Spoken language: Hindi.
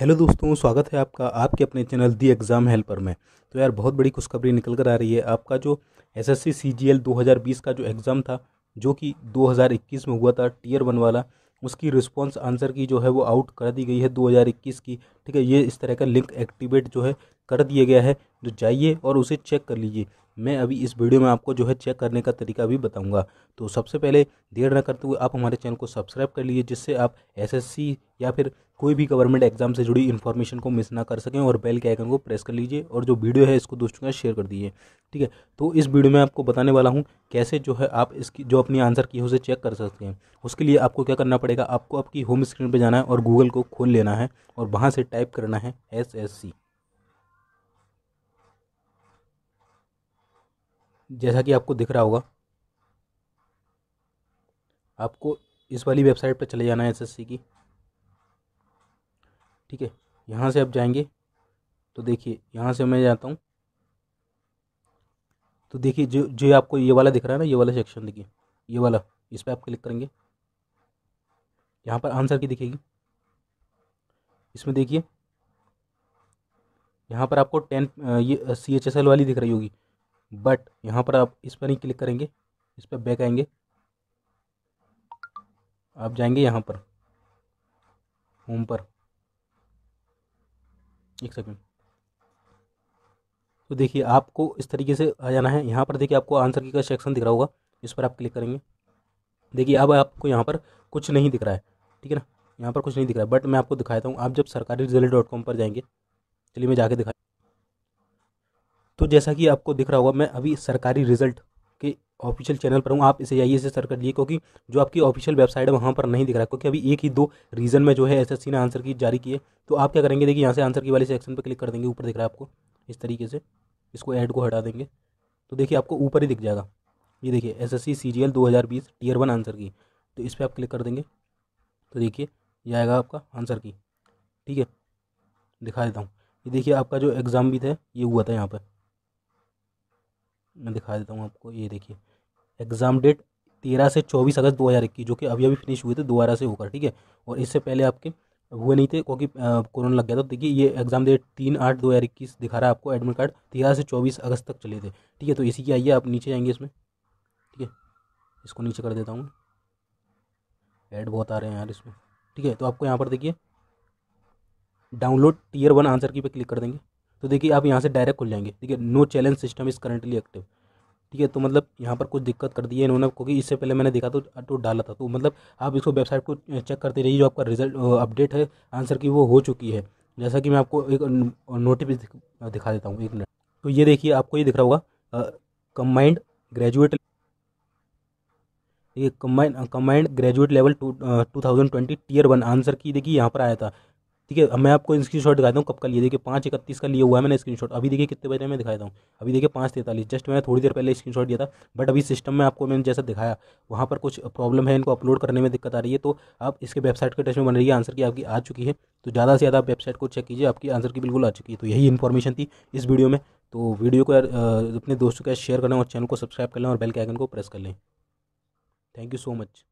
हेलो दोस्तों स्वागत है आपका आपके अपने चैनल दी एग्ज़ाम हेल्पर में तो यार बहुत बड़ी खुशखबरी निकल कर आ रही है आपका जो एसएससी सीजीएल 2020 का जो एग्ज़ाम था जो कि 2021 में हुआ था टीयर वन वाला उसकी रिस्पांस आंसर की जो है वो आउट कर दी गई है 2021 की ठीक है ये इस तरह का लिंक एक्टिवेट जो है कर दिया गया है तो जाइए और उसे चेक कर लीजिए मैं अभी इस वीडियो में आपको जो है चेक करने का तरीका भी बताऊंगा तो सबसे पहले देर न करते हुए आप हमारे चैनल को सब्सक्राइब कर लीजिए जिससे आप एसएससी या फिर कोई भी गवर्नमेंट एग्जाम से जुड़ी इन्फॉर्मेशन को मिस ना कर सकें और बेल के आइकन को प्रेस कर लीजिए और जो वीडियो है इसको दोस्तों के साथ शेयर कर दीजिए ठीक है तो इस वीडियो में आपको बताने वाला हूँ कैसे जो है आप इसकी जो अपनी आंसर की है उसे चेक कर सकते हैं उसके लिए आपको क्या करना पड़ेगा आपको आपकी होम स्क्रीन पर जाना है और गूगल को खोल लेना है और वहाँ से टाइप करना है एस एस सी जैसा कि आपको दिख रहा होगा आपको इस वाली वेबसाइट पर चले जाना है सी की ठीक है यहाँ से आप जाएंगे तो देखिए यहाँ से मैं जाता हूँ तो देखिए जो जो आपको ये वाला दिख रहा है ना ये वाला सेक्शन देखिए ये वाला इस पर आप क्लिक करेंगे यहाँ पर आंसर की दिखेगी इसमें देखिए यहाँ पर आपको टेन ये सी एच एस एल वाली दिख रही होगी बट यहाँ पर आप इस पर नहीं क्लिक करेंगे इस पर बैक आएंगे आप जाएंगे यहाँ पर होम पर एक सेकेंड तो देखिए आपको इस तरीके से आ जाना है यहाँ पर देखिए आपको आंसर की का सेक्शन दिख रहा होगा इस पर आप क्लिक करेंगे देखिए अब आपको यहाँ पर कुछ नहीं दिख रहा है ठीक है ना यहाँ पर कुछ नहीं दिख रहा है बट मैं आपको दिखाता हूँ आप जब सरकारी रिजल्ट डॉट कॉम पर जाएंगे चलिए मैं जाके दिखा तो जैसा कि आपको दिख रहा होगा मैं अभी सरकारी रिजल्ट ऑफिशियल चैनल पर हूँ आप इसे आई से सर्च कर लिए क्योंकि जो आपकी ऑफिशियल वेबसाइट है वहाँ पर नहीं दिख रहा है क्योंकि अभी एक ही दो रीज़न में जो है एसएससी ने आंसर की जारी किए तो आप क्या करेंगे देखिए यहाँ से आंसर की वाले सेक्शन पर क्लिक कर देंगे ऊपर दिख रहा है आपको इस तरीके से इसको ऐड को हटा देंगे तो देखिए आपको ऊपर ही दिख जाएगा ये देखिए S S C C L दो हज़ार बीस टीयर वन आंसर की तो इस पर आप क्लिक कर देंगे तो देखिए ये आएगा आपका आंसर की ठीक है दिखा देता हूँ ये देखिए आपका जो एग्ज़ाम भी था ये हुआ था यहाँ पर मैं दिखा देता हूँ आपको ये देखिए एग्ज़ाम डेट तेरह से चौबीस अगस्त दो हज़ार इक्कीस जो कि अभी अभी फिनिश हुए थे दोबारा से होकर ठीक है और इससे पहले आपके हुए नहीं थे क्योंकि कोरोना लग गया था तो देखिए ये एग्ज़ाम डेट तीन आठ दो हज़ार इक्कीस दिखा रहा है आपको एडमिट कार्ड तेरह से चौबीस अगस्त तक चले थे ठीक है तो इसी की आइए आप नीचे जाएंगे इसमें ठीक है इसको नीचे कर देता हूँ ऐड बहुत आ रहे हैं यार इसमें ठीक है तो आपको यहाँ पर देखिए डाउनलोड टीयर वन आंसर की पे क्लिक कर देंगे तो देखिए आप यहाँ से डायरेक्ट खुल जाएंगे ठीक है no challenge system is currently active ठीक है तो मतलब यहाँ पर कुछ दिक्कत कर दी है इन्होंने क्योंकि इससे पहले मैंने देखा तो तो डाला था तो मतलब आप इसको वेबसाइट को चेक करते रहिए जो आपका रिजल्ट अपडेट है आंसर की वो हो चुकी है जैसा कि मैं आपको एक नोटिस दिखा देता हूँ एक मिनट तो ये देखिए आपको ये दिख रहा होगा कम्बाइंड ग्रेजुएट ये combined combined graduate level two thousand twenty tier one answer key देखिए यहाँ पर आया था ठीक है मैं आपको स्क्रीन शॉट दिखाता हूँ कब का लिए देखिए पाँच इकतीस का लिए हुआ है मैंने स्क्रीन शॉट अभी देखिए कितने बजे मैं दिखाया हूँ अभी देखिए पाँच तैंतालीस जस्ट मैंने थोड़ी देर पहले स्क्रीन शॉट दिया था बट अभी सिस्टम में आपको मैंने जैसा दिखाया वहाँ पर कुछ प्रॉब्लम है इनको अपलोड करने में दिक्कत आ रही है तो आप इसके वेबसाइट के टच में बन रही है आंसर की आपकी आ चुकी है तो ज़्यादा से ज़्यादा आप वेबसाइट को चेक कीजिए आपकी आंसर की बिल्कुल आ चुकी है तो यही इन्फॉर्मेशन थी इस वीडियो में तो वीडियो को अपने दोस्तों के साथ शेयर करें और चैनल को सब्सक्राइब कर लें और बेल के आइकन को प्रेस कर लें थैंक यू सो मच